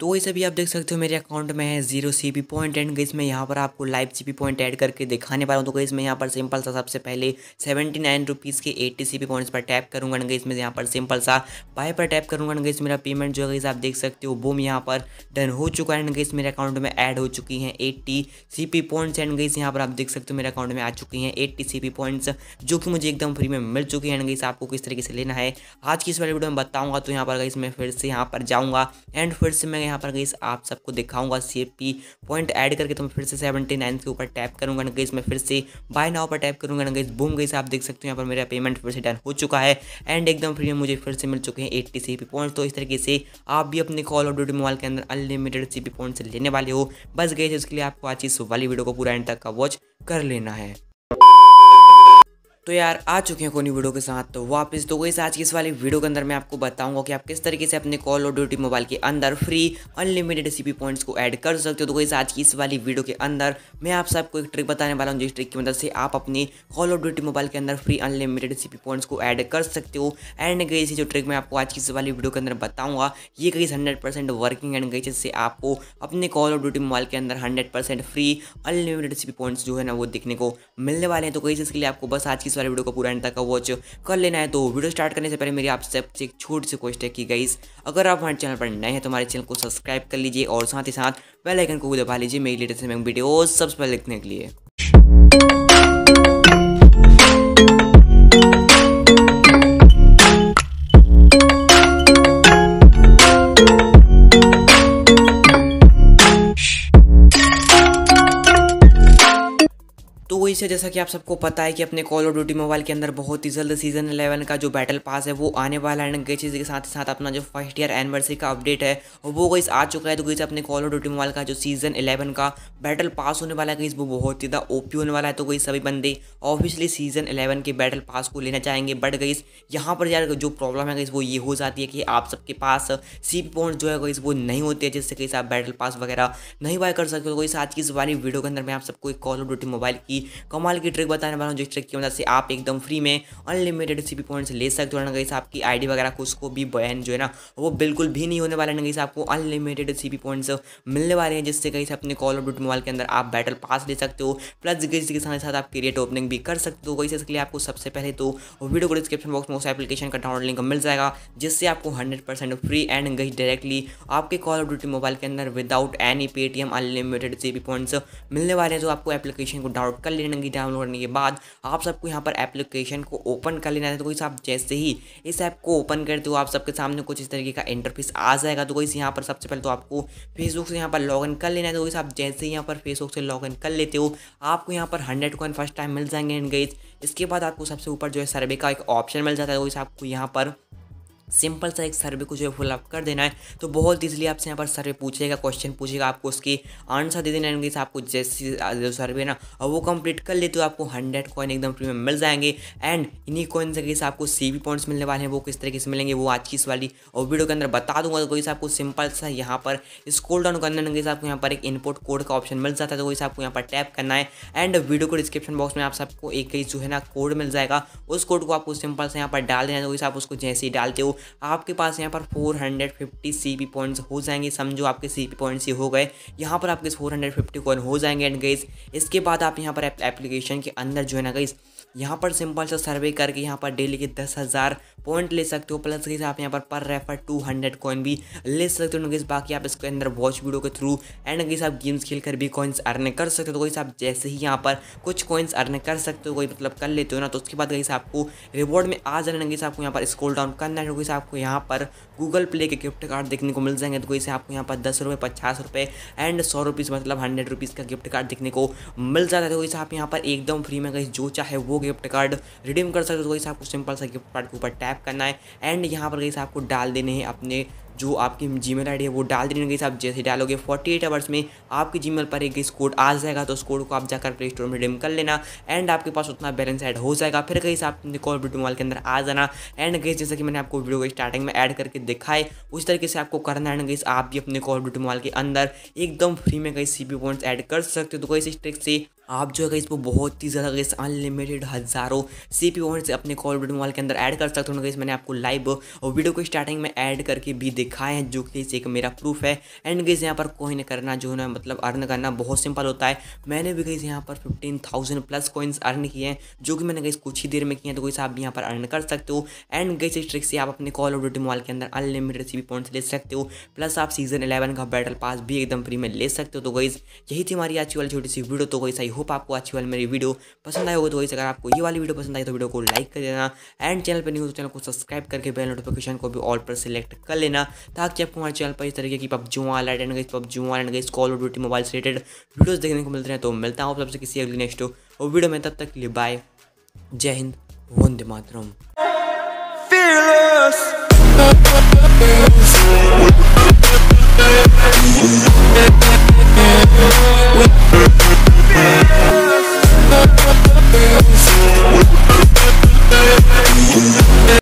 तो वही सभी आप देख सकते हो मेरे अकाउंट में है zero C B point and गई मैं यहाँ पर आपको live C B point add करके दिखाने वाला हूँ तो गई मैं यहाँ पर सिंपल सा सबसे पहले सेवेंटी नाइन रुपीज़ के एट्टी सी बी पॉइंट्स पर टैप करूँगा गई मैं यहाँ पर सिंपल सा बाय पर टैप करूँगा गई मेरा पेमेंट जो है आप देख सकते हो बूम यहाँ पर डन हो चुका है एंड गई मेरे अकाउंट में ऐड हो चुकी हैं eighty C P points and गई यहाँ पर आप देख सकते हो मेरे अकाउंट में आ चुकी हैं एट्टी सी पी पॉइंट्स जो कि मुझे एकदम फ्री में मिल चुकी है एंड गई आपको किस तरीके से लेना है आज की इस वाली वीडियो में बताऊँगा तो यहाँ पर गई मैं फिर से यहाँ पर जाऊँगा एंड फिर से मैं यहाँ पर गईस आप सबको दिखाऊंगा सी पॉइंट ऐड करके तो मैं फिर से सेवेंटी नाइन के ऊपर टैप करूंगा ना गईस मैं फिर से बाय नाव पर टैप करूंगा ना गईस बूम गई आप देख सकते हो यहाँ पर मेरा पेमेंट फिर से डन हो चुका है एंड एकदम फ्री में मुझे फिर से मिल चुके हैं एट्टी सी पॉइंट तो इस तरीके से आप भी अपने कॉल ऑफ ड्यूटी मोबाइल के अंदर अनलिमिटेड सी पॉइंट्स लेने वाले हो बस गए उसके लिए आपको आज इस वाली वीडियो को पूरा एंड तक का वॉच कर लेना है तो यार आ चुके हैं कोनी वीडियो के साथ तो वापस तो इस आज की इस वाली वीडियो के अंदर मैं आपको बताऊंगा कि आप किस तरीके से अपने कॉल और ड्यूटी मोबाइल के अंदर फ्री अनलिमिटेड सीपी पॉइंट्स को ऐड कर सकते हो तो इस आज की इस वाली वीडियो के अंदर मैं आप सबको एक ट्रिक बताने वाला हूँ जिस ट्रिक की मदद से आप अपने कॉल और ड्यूटी मोबाइल के अंदर फ्री अनलिमिटेड सी पॉइंट्स को ऐड कर सकते हो एंड गई जो ट्रिक मैं आपको आज की इस वाली वीडियो के अंदर बताऊँगा ये गई हंड्रेड वर्किंग एंड गई जिससे आपको अपने कॉल और ड्यूटी मोबाइल के अंदर hundred free unlimited C points जो है ना वो देखने को मिलने वाले हैं तो गई इसके लिए आपको बस आज की वाले वीडियो को पूरा एंड तक वॉच कर लेना है तो वीडियो स्टार्ट करने से पहले मेरी आप सबसे एक छोटी सी क्वेश्चन की गई अगर आप हमारे चैनल पर नए हैं तो हमारे चैनल को सब्सक्राइब कर लीजिए और साथ ही साथ बेल आइकन को दबा लीजिए मेरी लेटेस्ट वीडियो सबसे पहले लिखने के लिए वही से जैसा कि आप सबको पता है कि अपने कॉल ऑफ ड्यूटी मोबाइल के अंदर बहुत ही जल्द सीजन 11 का जो बैटल पास है वो आने वाला है कई चीज़ के साथ ही साथ अपना जो फर्स्ट ईयर एनिवर्सरी का अपडेट है वो गई आ चुका है तो कहीं अपने कॉल ऑफ ड्यूटी मोबाइल का जो सीजन इलेवन का बैटल पास होने वाला है गई वो बहुत ज़्यादा ओपी होने वाला है तो कहीं सभी बंदे ऑब्वियसली सीजन इलेवन के बैटल पास को लेना चाहेंगे बट गई यहाँ पर यार जो प्रॉब्लम है गई वो ये हो जाती है कि आप सबके पास सी पॉइंट जो है वो नहीं होती है जिससे कहीं आप बैटल पास वगैरह नहीं बाय कर सकते हो गई तो आज की इस वाली वीडियो के अंदर मैं आप सबको एक कॉल ऑफ ड्यूटी मोबाइल की कमाल की ट्रिक बताने वाला हूँ जिस ट्रिक की मदद से आप एकदम फ्री में अनलिमिटेड सी पॉइंट्स ले सकते हो ना कहीं आपकी आईडी वगैरह कुछ को भी बैन जो है ना वो बिल्कुल भी नहीं होने वाले है ना गई आपको अनलिमिटेड सी पॉइंट्स मिलने वाले हैं जिससे कहीं से अपने कॉल ऑफ ड्यूटी मोबाइल के अंदर आप बैटल पास ले सकते हो प्लस गई के साथ साथ आप क्रिएट ओपनिंग भी कर सकते हो वैसे तो इसके लिए आपको सबसे पहले तो वीडियो को डिस्क्रिप्शन बॉक्स में उस एप्लीकेशन का डाउनलोड लिंक मिल जाएगा जिससे आपको hundred free and guys directly आपके कॉल ऑफ ड्यूटी मोबाइल के अंदर without any Paytm unlimited C points मिलने वाले हैं जो आपको एप्लीकेशन को डाउनलोड कर लेना ट्रेनिंग डाउनलोड करने के बाद आप सबको यहाँ पर एप्लीकेशन को ओपन कर लेना है तो कोई आप जैसे ही इस ऐप को ओपन करते हो आप सबके सामने कुछ इस तरीके का इंटरफेस आ जाएगा तो कोई यहाँ पर सबसे पहले तो आपको फेसबुक से यहाँ पर लॉग कर लेना है तो कोई आप जैसे ही यहाँ पर फेसबुक से लॉग कर लेते हो आपको यहाँ पर हंड्रेड कॉइन फर्स्ट टाइम मिल जाएंगे एंड इसके बाद आपको सबसे ऊपर जो है सर्वे का एक ऑप्शन मिल जाता है तो आपको यहाँ पर सिंपल सा एक सर्वे को जो है फुल अप कर देना है तो बहुत इजीली आपसे यहाँ पर सर्वे पूछेगा क्वेश्चन पूछेगा आपको उसकी आंसर दे देना है आपको जैसी जो सर्वे ना और वो कंप्लीट कर लेते हो आपको हंड्रेड कॉइन एकदम फ्री में मिल जाएंगे एंड इन्हीं कॉइन से कैसे आपको सी पॉइंट्स मिलने वाले हैं वो किस तरीके से मिलेंगे वो आज की इस वाली और वीडियो के अंदर बता दूंगा तो कोई आपको सिंपल सा यहाँ पर स्कोल डाउन करने लगे आपको यहाँ पर एक इनपुट कोड का ऑप्शन मिल जाता है तो कोई आपको यहाँ पर टैप करना है एंड वीडियो को डिस्क्रिप्शन बॉक्स में आप सबको एक ही जो है ना कोड मिल जाएगा उस कोड को आपको सिंपल से यहाँ पर डाल देना है तो कोई आप उसको जैसे ही डालते हो आपके पास यहाँ पर फोर हंड्रेड फिफ्टी पॉइंट्स हो जाएंगे समझो आपके सी पी पॉइंट्स ये हो गए यहाँ पर आपके फोर हंड्रेड फिफ्टी कॉइन हो जाएंगे एंड गईस इसके बाद आप यहाँ पर एप्लीकेशन के अंदर जो है ना गई यहाँ पर सिंपल सा सर्वे करके यहाँ पर डेली के दस हज़ार पॉइंट ले सकते हो प्लस के आप यहाँ पर पर रेफर टू हंड्रेड कॉइन भी ले सकते हो नगेस बाकी आप इसके अंदर वॉच वीडियो के थ्रू एंड नगेस आप गेम्स खेल कर भी कॉइन्स अर्न कर सकते हो तो गई आप जैसे ही यहाँ पर कुछ कॉइन्स अर्न कर सकते हो कोई मतलब कर लेते हो ना तो उसके बाद गई आपको रिवॉर्ड में आ जाना नगेस आपको यहाँ पर स्कोल डाउन करना है तो आपको यहाँ पर गूगल प्ले के गिफ्ट कार्ड देखने को मिल जाएंगे तो कोई से आपको यहाँ पर दस रुपये पचास रुपये एंड सौ रुपीज़ मतलब हंड्रेड रुपीज़ का गिफ्ट कार्ड देखने को मिल जाता है तो वैसे आप यहाँ पर एकदम फ्री में गई जो चाहे वो गिफ्ट कार्ड रिडीम कर सकते हो तो आपको सिंपल सा गिफ्ट कार्ड के ऊपर टैप करना है एंड यहाँ पर गई आपको डाल देने हैं अपने जो आपकी जीमेल आईडी है वो डाल देने गई आप जैसे डालोगे 48 एट आवर्स में आपकी जीमेल पर एक गई कोड आ जाएगा तो उस कोड को आप जाकर प्ले स्टोर में रिडीम कर लेना एंड आपके पास उतना बैलेंस ऐड हो जाएगा फिर कहीं आप कॉल ब्यूटी मोबाइल के अंदर आ जाना एंड गई जैसे कि मैंने आपको वीडियो को स्टार्टिंग में एड करके दिखाए उस तरीके से आपको करना है गई आप भी अपने कॉल ब्यूटी मोबाइल के अंदर एकदम फ्री में कई सी पॉइंट्स एड कर सकते हो तो कई इस ट्रिक से आप जो है इसको बहुत ही ज़्यादा गैस अनलिमिटेड हज़ारों सी पी से अपने कॉल वीडियो मोबाइल के अंदर ऐड कर सकते हो गई मैंने आपको लाइव और वीडियो को स्टार्टिंग में ऐड करके भी दिखाए हैं जो कि एक मेरा प्रूफ है एंड गई यहाँ पर कोइन करना जो है मतलब अर्न करना बहुत सिंपल होता है मैंने भी गई यहाँ पर fifteen thousand plus coins earn किए हैं जो कि मैंने गई कुछ ही देर में किए हैं तो गई आप यहाँ पर अर्न कर सकते हो एंड गई इस ट्रिक से आप अपने कॉल ऑफ ड्यूटी मोबाइल के अंदर अनलिमिटेड सी पी ले सकते हो प्लस आप सीजन इलेवन का बैटल पास भी एकदम फ्री में ले सकते हो तो गई यही थी हमारी आज की वाली छोटी सी वीडियो तो गई सही होप आपको अच्छी वाली मेरी वीडियो पसंद आए होगी तो वही अगर आपको ये वाली वीडियो पसंद आई तो वीडियो को लाइक कर देना एंड चैनल पर नहीं हो तो चैनल को सब्सक्राइब करके बेल नोटिफिकेशन को भी ऑल पर सिलेक्ट कर लेना ताकि आपको हमारे चैनल पर इस तरीके की पब्जू वाला and guys and guys call of duty mobile से रिलेटेड वीडियोज़ देखने को मिलते हैं तो मिलता हूँ आप सबसे किसी अगली नेक्स्ट वीडियो में तब तक के लिए बाय जय हिंद वंदे मातरम